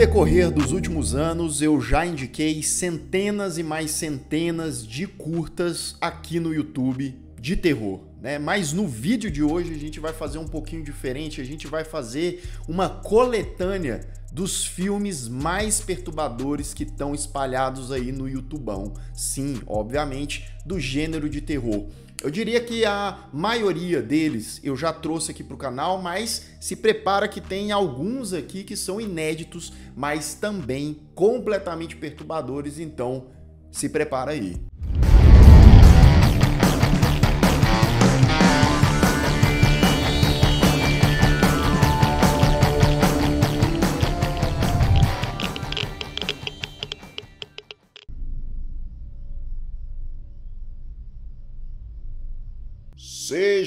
decorrer dos últimos anos, eu já indiquei centenas e mais centenas de curtas aqui no YouTube de terror. Né? Mas no vídeo de hoje a gente vai fazer um pouquinho diferente, a gente vai fazer uma coletânea dos filmes mais perturbadores que estão espalhados aí no YouTubeão. Sim, obviamente, do gênero de terror. Eu diria que a maioria deles eu já trouxe aqui para o canal, mas se prepara que tem alguns aqui que são inéditos, mas também completamente perturbadores, então se prepara aí.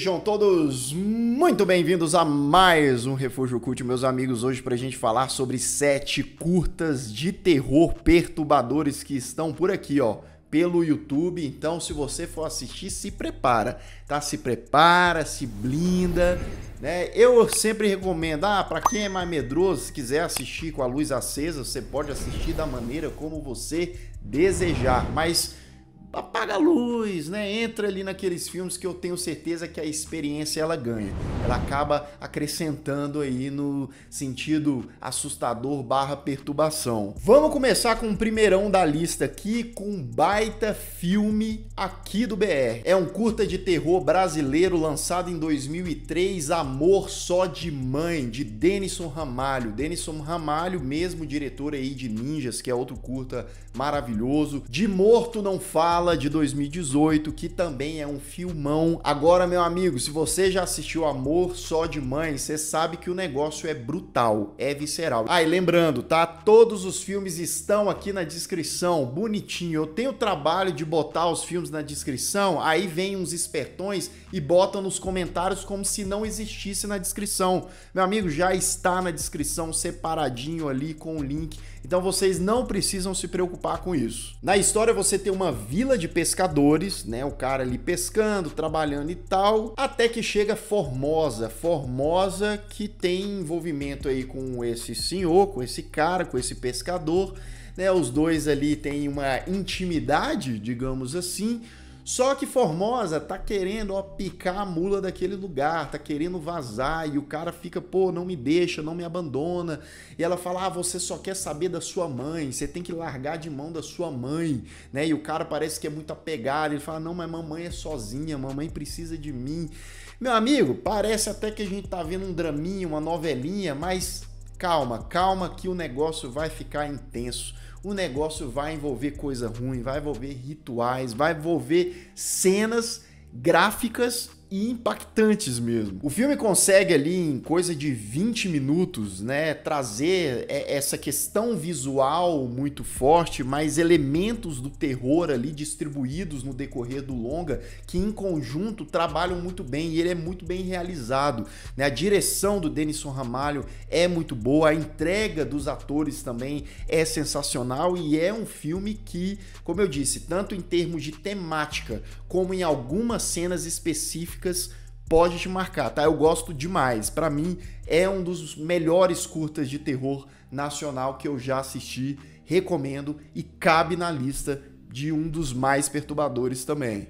Sejam todos muito bem-vindos a mais um Refúgio Cult, meus amigos. Hoje para a gente falar sobre sete curtas de terror perturbadores que estão por aqui, ó, pelo YouTube. Então, se você for assistir, se prepara, tá? Se prepara, se blinda, né? Eu sempre recomendo, ah, para quem é mais medroso, se quiser assistir com a luz acesa, você pode assistir da maneira como você desejar, mas apaga a luz, né? Entra ali naqueles filmes que eu tenho certeza que a experiência ela ganha. Ela acaba acrescentando aí no sentido assustador barra perturbação. Vamos começar com o primeirão da lista aqui, com um baita filme aqui do BR. É um curta de terror brasileiro lançado em 2003, Amor Só de Mãe, de Denison Ramalho. Denison Ramalho, mesmo diretor aí de Ninjas, que é outro curta maravilhoso. De Morto Não Fala, Mala de 2018, que também é um filmão. Agora, meu amigo, se você já assistiu Amor Só de Mãe, você sabe que o negócio é brutal, é visceral. Ah, e lembrando, tá? Todos os filmes estão aqui na descrição, bonitinho. Eu tenho o trabalho de botar os filmes na descrição, aí vem uns espertões e botam nos comentários como se não existisse na descrição. Meu amigo, já está na descrição separadinho ali com o link, então vocês não precisam se preocupar com isso. Na história você tem uma vila de pescadores, né? O cara ali pescando, trabalhando e tal, até que chega Formosa, Formosa que tem envolvimento aí com esse senhor, com esse cara, com esse pescador, né? Os dois ali têm uma intimidade, digamos assim só que Formosa tá querendo ó, picar a mula daquele lugar, tá querendo vazar e o cara fica, pô, não me deixa, não me abandona. E ela fala: "Ah, você só quer saber da sua mãe, você tem que largar de mão da sua mãe", né? E o cara parece que é muito apegado, ele fala: "Não, mas mamãe é sozinha, mamãe precisa de mim". Meu amigo, parece até que a gente tá vendo um draminha, uma novelinha, mas calma, calma que o negócio vai ficar intenso o negócio vai envolver coisa ruim, vai envolver rituais, vai envolver cenas gráficas e impactantes mesmo. O filme consegue ali em coisa de 20 minutos, né, trazer essa questão visual muito forte, mas elementos do terror ali distribuídos no decorrer do longa que em conjunto trabalham muito bem e ele é muito bem realizado, né? A direção do Denison Ramalho é muito boa, a entrega dos atores também é sensacional e é um filme que, como eu disse, tanto em termos de temática como em algumas cenas específicas específicas, pode te marcar, tá? Eu gosto demais. Para mim é um dos melhores curtas de terror nacional que eu já assisti, recomendo e cabe na lista de um dos mais perturbadores também.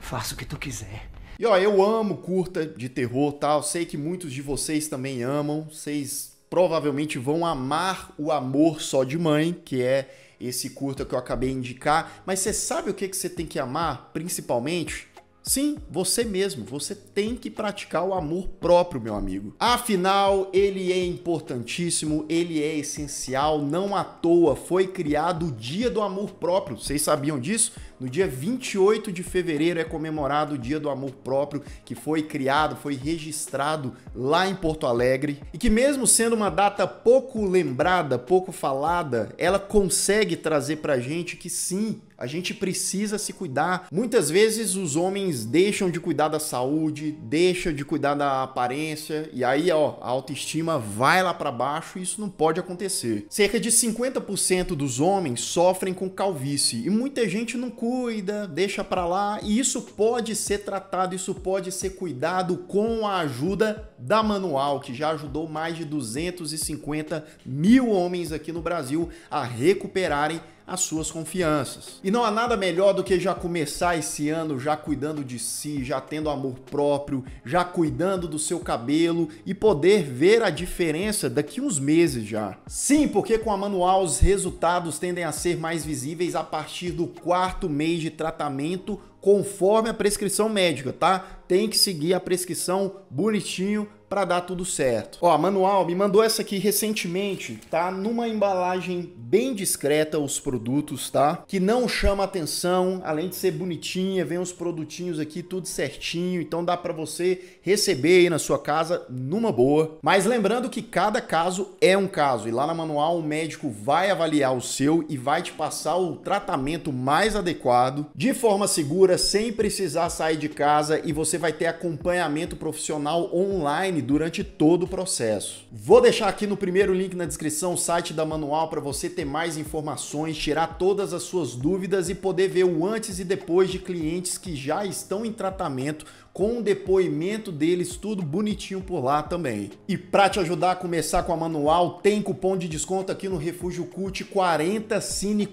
Faça o que tu quiser. E ó, eu amo curta de terror, tal. Tá? Sei que muitos de vocês também amam. Vocês provavelmente vão amar o amor só de mãe, que é esse curta que eu acabei de indicar, mas você sabe o que, que você tem que amar, principalmente? Sim, você mesmo, você tem que praticar o amor próprio, meu amigo. Afinal, ele é importantíssimo, ele é essencial, não à toa foi criado o Dia do Amor Próprio. Vocês sabiam disso? No dia 28 de fevereiro é comemorado o Dia do Amor Próprio, que foi criado, foi registrado lá em Porto Alegre, e que mesmo sendo uma data pouco lembrada, pouco falada, ela consegue trazer pra gente que sim, a gente precisa se cuidar. Muitas vezes os homens deixam de cuidar da saúde, deixam de cuidar da aparência e aí, ó, a autoestima vai lá para baixo e isso não pode acontecer. Cerca de 50% dos homens sofrem com calvície e muita gente não cura cuida, deixa para lá, e isso pode ser tratado, isso pode ser cuidado com a ajuda da Manual, que já ajudou mais de 250 mil homens aqui no Brasil a recuperarem as suas confianças. E não há nada melhor do que já começar esse ano já cuidando de si, já tendo amor próprio, já cuidando do seu cabelo e poder ver a diferença daqui uns meses já. Sim, porque com a manual os resultados tendem a ser mais visíveis a partir do quarto mês de tratamento conforme a prescrição médica, tá? Tem que seguir a prescrição bonitinho para dar tudo certo. Ó, manual me mandou essa aqui recentemente, tá numa embalagem bem discreta os produtos, tá? Que não chama atenção, além de ser bonitinha, vem os produtinhos aqui tudo certinho, então dá para você receber aí na sua casa numa boa. Mas lembrando que cada caso é um caso e lá na manual o médico vai avaliar o seu e vai te passar o tratamento mais adequado, de forma segura, sem precisar sair de casa e você vai ter acompanhamento profissional online durante todo o processo. Vou deixar aqui no primeiro link na descrição o site da Manual para você ter mais informações, tirar todas as suas dúvidas e poder ver o antes e depois de clientes que já estão em tratamento com o depoimento deles, tudo bonitinho por lá também. E para te ajudar a começar com a manual, tem cupom de desconto aqui no Refúgio Cult 40 Cine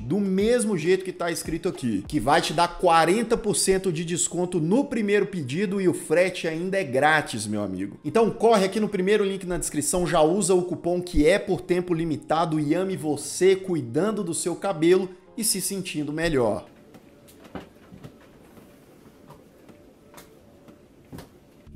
do mesmo jeito que está escrito aqui, que vai te dar 40% de desconto no primeiro pedido e o frete ainda é grátis, meu amigo. Então corre aqui no primeiro link na descrição, já usa o cupom que é por tempo limitado e ame você cuidando do seu cabelo e se sentindo melhor.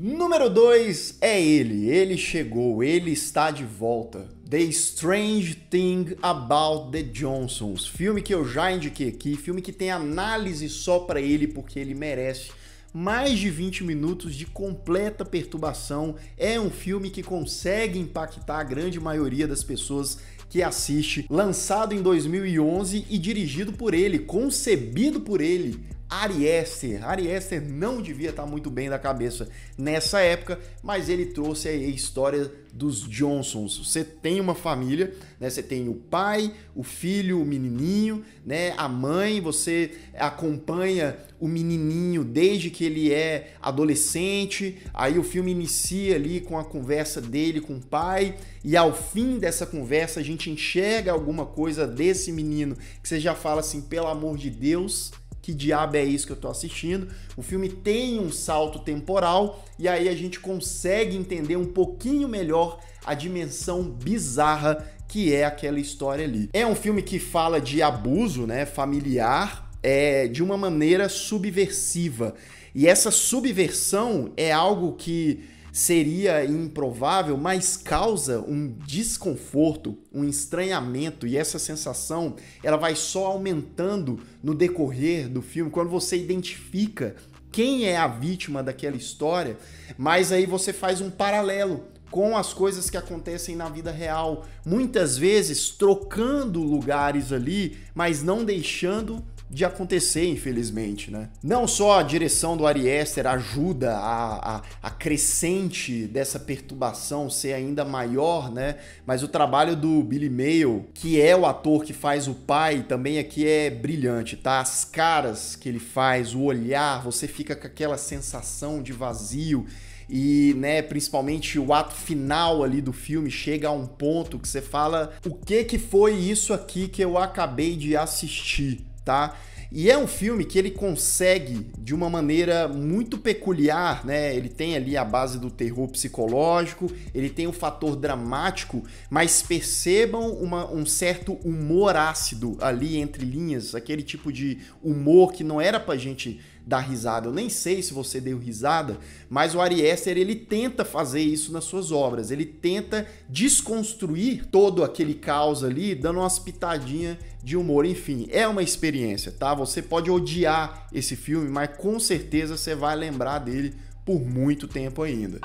Número 2 é ele, ele chegou, ele está de volta. The Strange Thing About the Johnsons, filme que eu já indiquei aqui, filme que tem análise só para ele porque ele merece. Mais de 20 minutos de completa perturbação. É um filme que consegue impactar a grande maioria das pessoas que assiste, lançado em 2011 e dirigido por ele, concebido por ele. Ari Ariester Ari não devia estar muito bem da cabeça nessa época, mas ele trouxe a história dos Johnsons. Você tem uma família, né? Você tem o pai, o filho, o menininho, né? A mãe, você acompanha o menininho desde que ele é adolescente. Aí o filme inicia ali com a conversa dele com o pai e ao fim dessa conversa a gente enxerga alguma coisa desse menino que você já fala assim, pelo amor de Deus, que diabo é isso que eu estou assistindo. O filme tem um salto temporal e aí a gente consegue entender um pouquinho melhor a dimensão bizarra que é aquela história ali. É um filme que fala de abuso, né, familiar, é de uma maneira subversiva. E essa subversão é algo que seria improvável, mas causa um desconforto, um estranhamento e essa sensação ela vai só aumentando no decorrer do filme quando você identifica quem é a vítima daquela história, mas aí você faz um paralelo com as coisas que acontecem na vida real, muitas vezes trocando lugares ali, mas não deixando de acontecer, infelizmente, né? Não só a direção do Ari Aster ajuda a, a, a, crescente dessa perturbação ser ainda maior, né? Mas o trabalho do Billy Mayo, que é o ator que faz o pai, também aqui é brilhante, tá? As caras que ele faz, o olhar, você fica com aquela sensação de vazio e, né, principalmente o ato final ali do filme chega a um ponto que você fala o que que foi isso aqui que eu acabei de assistir, tá? E é um filme que ele consegue, de uma maneira muito peculiar, né? Ele tem ali a base do terror psicológico, ele tem um fator dramático, mas percebam uma, um certo humor ácido ali entre linhas, aquele tipo de humor que não era pra gente dar risada. Eu nem sei se você deu risada, mas o Ari ele tenta fazer isso nas suas obras. Ele tenta desconstruir todo aquele caos ali, dando umas pitadinhas de humor. Enfim, é uma experiência, tá? Você pode odiar esse filme, mas com certeza você vai lembrar dele por muito tempo ainda.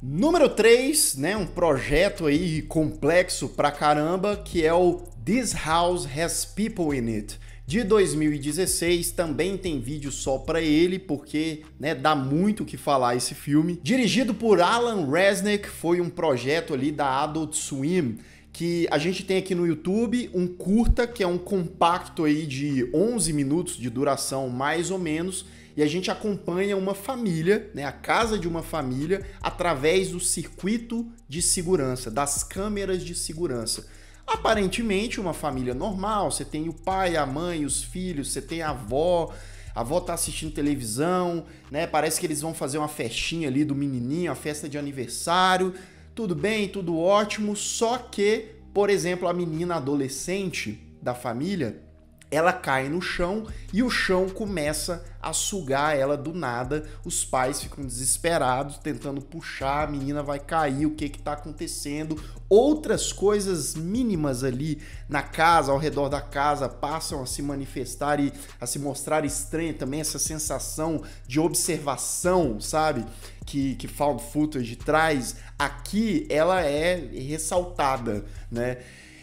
Número 3, né, um projeto aí complexo pra caramba, que é o This House Has People in It de 2016, também tem vídeo só para ele, porque né, dá muito o que falar esse filme. Dirigido por Alan Resnick, foi um projeto ali da Adult Swim, que a gente tem aqui no YouTube um curta, que é um compacto aí de 11 minutos de duração mais ou menos, e a gente acompanha uma família, né, a casa de uma família, através do circuito de segurança, das câmeras de segurança. Aparentemente, uma família normal, você tem o pai, a mãe, os filhos, você tem a avó, a avó tá assistindo televisão, né? Parece que eles vão fazer uma festinha ali do menininho, a festa de aniversário. Tudo bem, tudo ótimo, só que, por exemplo, a menina adolescente da família, ela cai no chão e o chão começa a sugar ela do nada. Os pais ficam desesperados, tentando puxar, a menina vai cair, o que que tá acontecendo? Outras coisas mínimas ali na casa, ao redor da casa, passam a se manifestar e a se mostrar estranha também, essa sensação de observação, sabe? que, que Found Footage traz, aqui ela é ressaltada, né?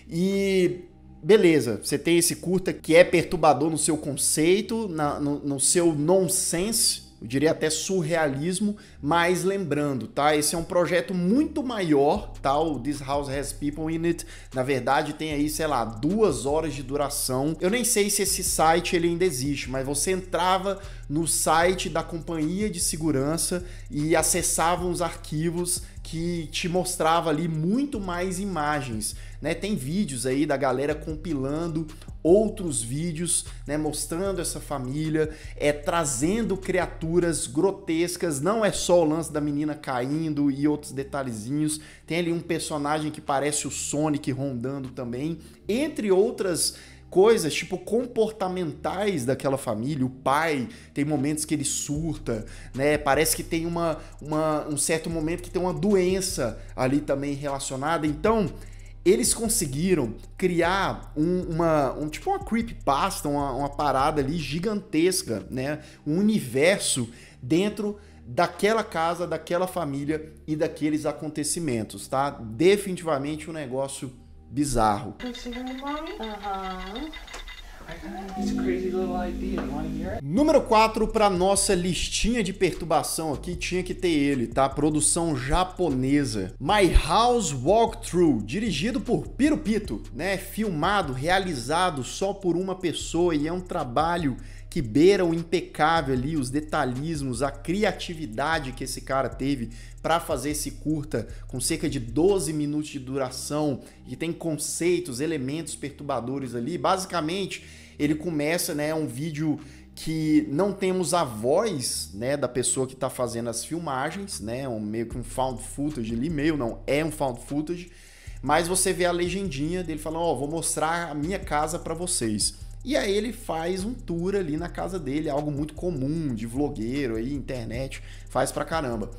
E beleza, você tem esse curta que é perturbador no seu conceito, na, no, no seu nonsense, eu diria até surrealismo, mas lembrando, tá? Esse é um projeto muito maior, tá? O This House Has People in It, na verdade, tem aí, sei lá, duas horas de duração. Eu nem sei se esse site ele ainda existe, mas você entrava no site da companhia de segurança e acessava os arquivos que te mostrava ali muito mais imagens né? Tem vídeos aí da galera compilando outros vídeos, né, mostrando essa família, é trazendo criaturas grotescas, não é só o lance da menina caindo e outros detalhezinhos. Tem ali um personagem que parece o Sonic rondando também, entre outras coisas tipo comportamentais daquela família. O pai tem momentos que ele surta, né? Parece que tem uma, uma um certo momento que tem uma doença ali também relacionada. Então, eles conseguiram criar um, uma, um, tipo uma creepypasta, uma, uma parada ali gigantesca, né? Um universo dentro daquela casa, daquela família e daqueles acontecimentos, tá? Definitivamente um negócio bizarro. Uhum. Número 4 para nossa listinha de perturbação aqui tinha que ter ele, tá? Produção japonesa. My House Walkthrough, dirigido por Pirupito, né? Filmado, realizado só por uma pessoa e é um trabalho que beiram impecável ali os detalhismos, a criatividade que esse cara teve para fazer esse curta com cerca de 12 minutos de duração e tem conceitos, elementos perturbadores ali. Basicamente, ele começa, né, um vídeo que não temos a voz, né, da pessoa que está fazendo as filmagens, né, um meio que um found footage ali, meio não, é um found footage, mas você vê a legendinha dele falando, ó, oh, vou mostrar a minha casa para vocês. E aí ele faz um tour ali na casa dele, algo muito comum de vlogueiro aí, internet, faz pra caramba.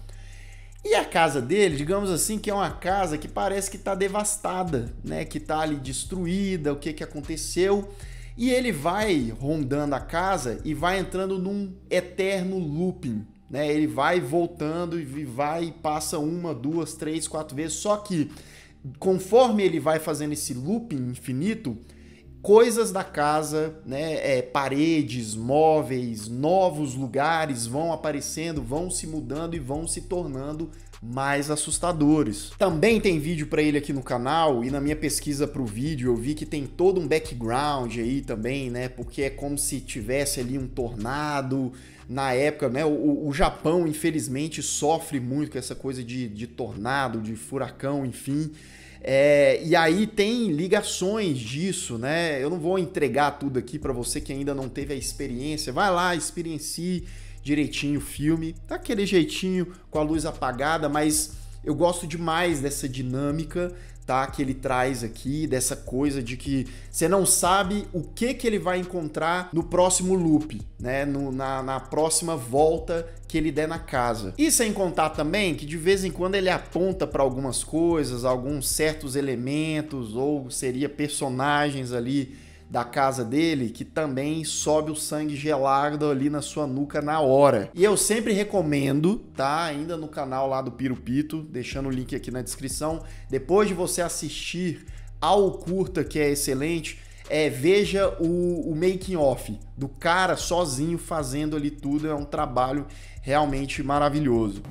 E a casa dele, digamos assim, que é uma casa que parece que tá devastada, né? Que tá ali destruída, o que que aconteceu. E ele vai rondando a casa e vai entrando num eterno looping, né? Ele vai voltando e vai e passa uma, duas, três, quatro vezes, só que conforme ele vai fazendo esse looping infinito, coisas da casa, né? É, paredes, móveis, novos lugares vão aparecendo, vão se mudando e vão se tornando mais assustadores. Também tem vídeo para ele aqui no canal e na minha pesquisa para o vídeo eu vi que tem todo um background aí também, né? Porque é como se tivesse ali um tornado na época, né? O, o Japão infelizmente sofre muito com essa coisa de, de tornado, de furacão, enfim. É, e aí tem ligações disso, né? Eu não vou entregar tudo aqui para você que ainda não teve a experiência. Vai lá, experiencie direitinho o filme, daquele tá jeitinho, com a luz apagada, mas eu gosto demais dessa dinâmica tá? Que ele traz aqui dessa coisa de que você não sabe o que que ele vai encontrar no próximo loop, né? No, na, na próxima volta que ele der na casa. E sem contar também que de vez em quando ele aponta para algumas coisas, alguns certos elementos ou seria personagens ali da casa dele que também sobe o sangue gelado ali na sua nuca na hora. E eu sempre recomendo, tá? Ainda no canal lá do Pirupito, deixando o link aqui na descrição. Depois de você assistir ao curta, que é excelente, é, veja o, o making off do cara sozinho fazendo ali tudo. É um trabalho realmente maravilhoso.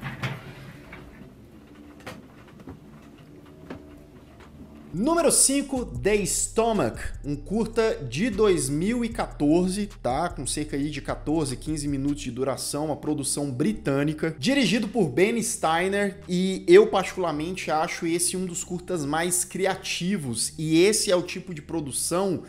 Número 5, The Stomach, um curta de 2014, tá? Com cerca de 14, 15 minutos de duração, uma produção britânica, dirigido por Ben Steiner e eu particularmente acho esse um dos curtas mais criativos e esse é o tipo de produção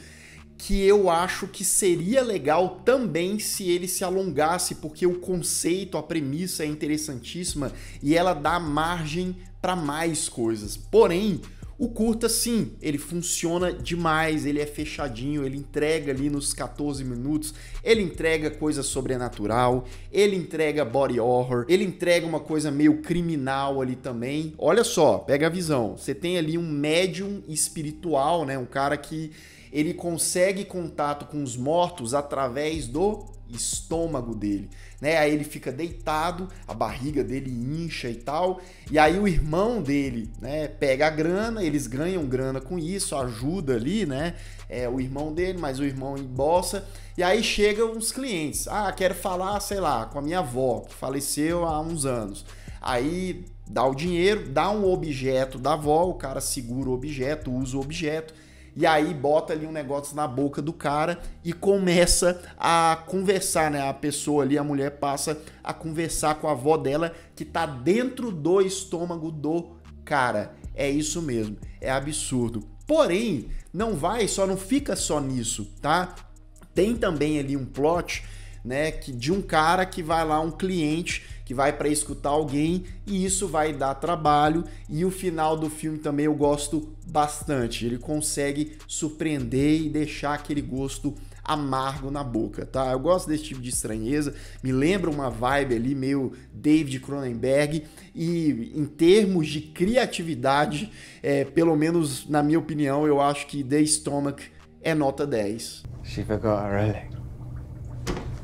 que eu acho que seria legal também se ele se alongasse, porque o conceito, a premissa é interessantíssima e ela dá margem para mais coisas. Porém, o curta, sim, ele funciona demais, ele é fechadinho, ele entrega ali nos 14 minutos, ele entrega coisa sobrenatural, ele entrega body horror, ele entrega uma coisa meio criminal ali também. Olha só, pega a visão. Você tem ali um médium espiritual, né? Um cara que ele consegue contato com os mortos através do estômago dele, né? Aí ele fica deitado, a barriga dele incha e tal, e aí o irmão dele, né, pega a grana, eles ganham grana com isso, ajuda ali, né? É o irmão dele, mas o irmão embossa, e aí chegam uns clientes. Ah, quero falar, sei lá, com a minha avó, que faleceu há uns anos. Aí dá o dinheiro, dá um objeto da avó, o cara segura o objeto, usa o objeto e aí bota ali um negócio na boca do cara e começa a conversar, né? A pessoa ali, a mulher passa a conversar com a avó dela que tá dentro do estômago do cara. É isso mesmo, é absurdo. Porém, não vai só, não fica só nisso, tá? Tem também ali um plot, né, que de um cara que vai lá, um cliente que vai para escutar alguém e isso vai dar trabalho. E o final do filme também eu gosto bastante. Ele consegue surpreender e deixar aquele gosto amargo na boca, tá? Eu gosto desse tipo de estranheza, me lembra uma vibe ali meio David Cronenberg e em termos de criatividade, é, pelo menos na minha opinião, eu acho que The Stomach é nota 10. She forgot her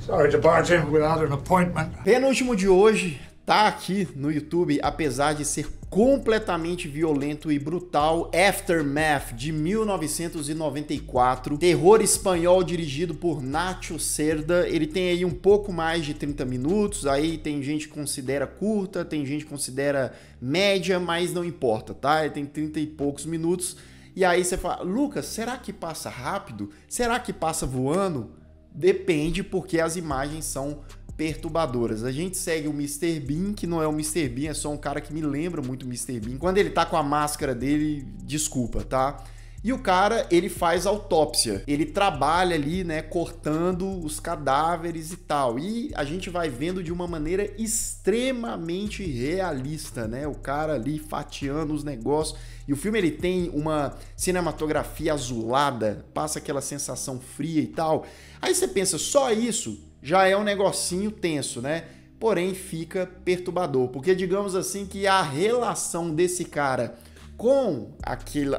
Sorry to barge in without an appointment. Penúltimo de hoje tá aqui no YouTube, apesar de ser completamente violento e brutal, Aftermath de 1994, terror espanhol dirigido por Nacho Cerda. Ele tem aí um pouco mais de 30 minutos, aí tem gente que considera curta, tem gente que considera média, mas não importa, tá? Ele tem 30 e poucos minutos. E aí você fala: "Lucas, será que passa rápido? Será que passa voando?" Depende, porque as imagens são perturbadoras. A gente segue o Mr. Bean, que não é o Mr. Bean, é só um cara que me lembra muito o Mr. Bean. Quando ele tá com a máscara dele, desculpa, tá? E o cara, ele faz autópsia. Ele trabalha ali, né, cortando os cadáveres e tal. E a gente vai vendo de uma maneira extremamente realista, né? O cara ali fatiando os negócios. E o filme ele tem uma cinematografia azulada, passa aquela sensação fria e tal. Aí você pensa, só isso já é um negocinho tenso, né? Porém, fica perturbador, porque digamos assim que a relação desse cara com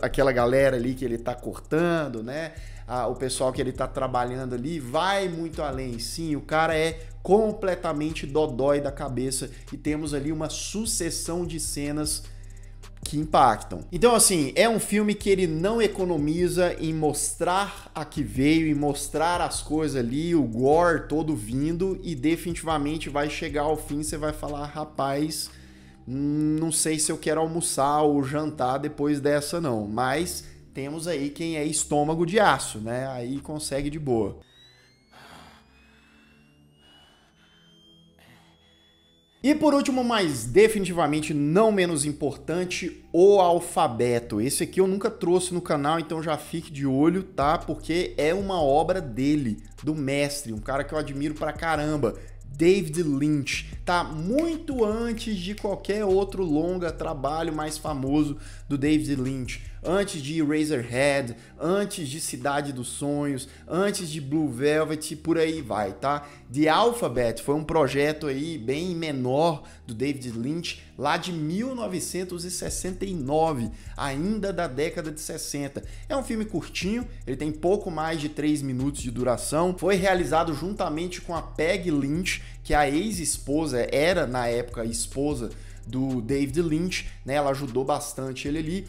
aquela galera ali que ele está cortando, né? Ah, o pessoal que ele está trabalhando ali vai muito além. Sim, o cara é completamente dodói da cabeça e temos ali uma sucessão de cenas que impactam. Então, assim, é um filme que ele não economiza em mostrar a que veio, em mostrar as coisas ali, o gore todo vindo, e definitivamente vai chegar ao fim, você vai falar, rapaz, não sei se eu quero almoçar ou jantar depois dessa não, mas temos aí quem é estômago de aço, né? Aí consegue de boa. E por último, mas definitivamente não menos importante, o alfabeto. Esse aqui eu nunca trouxe no canal, então já fique de olho, tá? Porque é uma obra dele, do mestre, um cara que eu admiro pra caramba. David Lynch, tá? Muito antes de qualquer outro longa trabalho mais famoso do David Lynch antes de Razorhead, antes de Cidade dos Sonhos, antes de Blue Velvet e por aí vai, tá? The Alphabet foi um projeto aí bem menor do David Lynch lá de 1969, ainda da década de 60. É um filme curtinho, ele tem pouco mais de 3 minutos de duração, foi realizado juntamente com a Peg Lynch, que a ex-esposa era na época esposa do David Lynch, né? Ela ajudou bastante ele ali.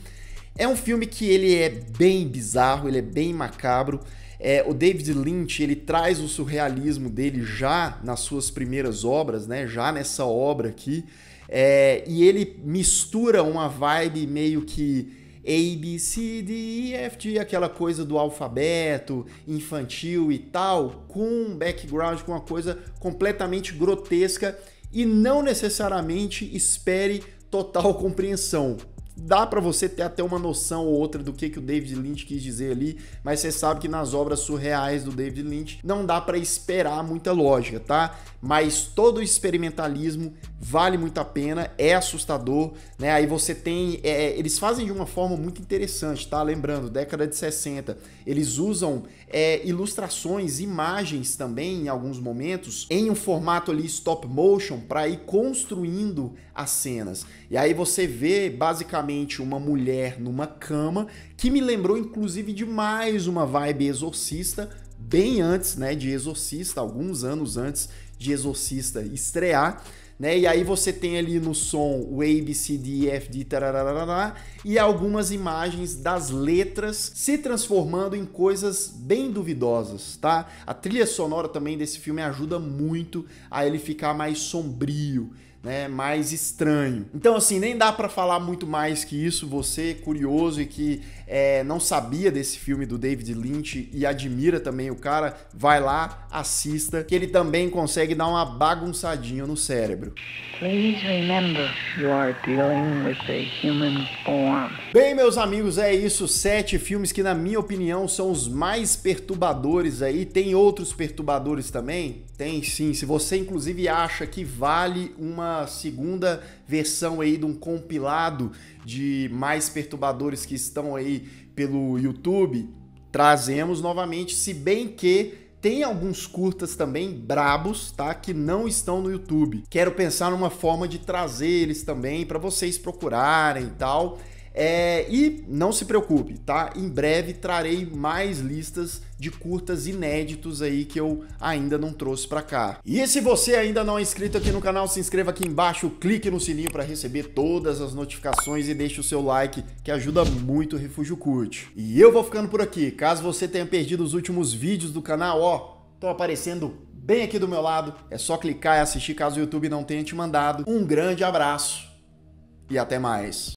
É um filme que ele é bem bizarro, ele é bem macabro. É, o David Lynch ele traz o surrealismo dele já nas suas primeiras obras, né? Já nessa obra aqui. É, e ele mistura uma vibe meio que a, B, C, D, E, F, G, aquela coisa do alfabeto infantil e tal, com um background, com uma coisa completamente grotesca e não necessariamente espere total compreensão dá para você ter até uma noção ou outra do que, que o David Lynch quis dizer ali, mas você sabe que nas obras surreais do David Lynch não dá para esperar muita lógica, tá? Mas todo o experimentalismo vale muito a pena, é assustador, né? Aí você tem, é, eles fazem de uma forma muito interessante, tá? Lembrando, década de 60, eles usam é, ilustrações, imagens também em alguns momentos, em um formato ali stop motion para ir construindo as cenas. E aí você vê basicamente nitidamente uma mulher numa cama, que me lembrou inclusive de mais uma vibe exorcista, bem antes, né, de Exorcista, alguns anos antes de Exorcista estrear. Né? E aí você tem ali no som o A, B, C, D, F, D, e algumas imagens das letras se transformando em coisas bem duvidosas, tá? A trilha sonora também desse filme ajuda muito a ele ficar mais sombrio, né, mais estranho. Então, assim, nem dá para falar muito mais que isso. Você, curioso e que é, não sabia desse filme do David Lynch e admira também o cara, vai lá, assista, que ele também consegue dar uma bagunçadinha no cérebro. Please remember, you are dealing with a human form. Bem, meus amigos, é isso. Sete filmes que, na minha opinião, são os mais perturbadores aí. Tem outros perturbadores também, tem sim. Se você, inclusive, acha que vale uma segunda versão aí de um compilado de mais perturbadores que estão aí pelo YouTube, trazemos novamente. Se bem que tem alguns curtas também brabos, tá? Que não estão no YouTube. Quero pensar numa forma de trazer eles também para vocês procurarem e tal. É, e não se preocupe, tá? Em breve trarei mais listas de curtas inéditos aí que eu ainda não trouxe para cá. E se você ainda não é inscrito aqui no canal, se inscreva aqui embaixo, clique no sininho para receber todas as notificações e deixe o seu like que ajuda muito o Refúgio Curte. E eu vou ficando por aqui. Caso você tenha perdido os últimos vídeos do canal, ó, estão aparecendo bem aqui do meu lado. É só clicar e assistir caso o YouTube não tenha te mandado. Um grande abraço e até mais.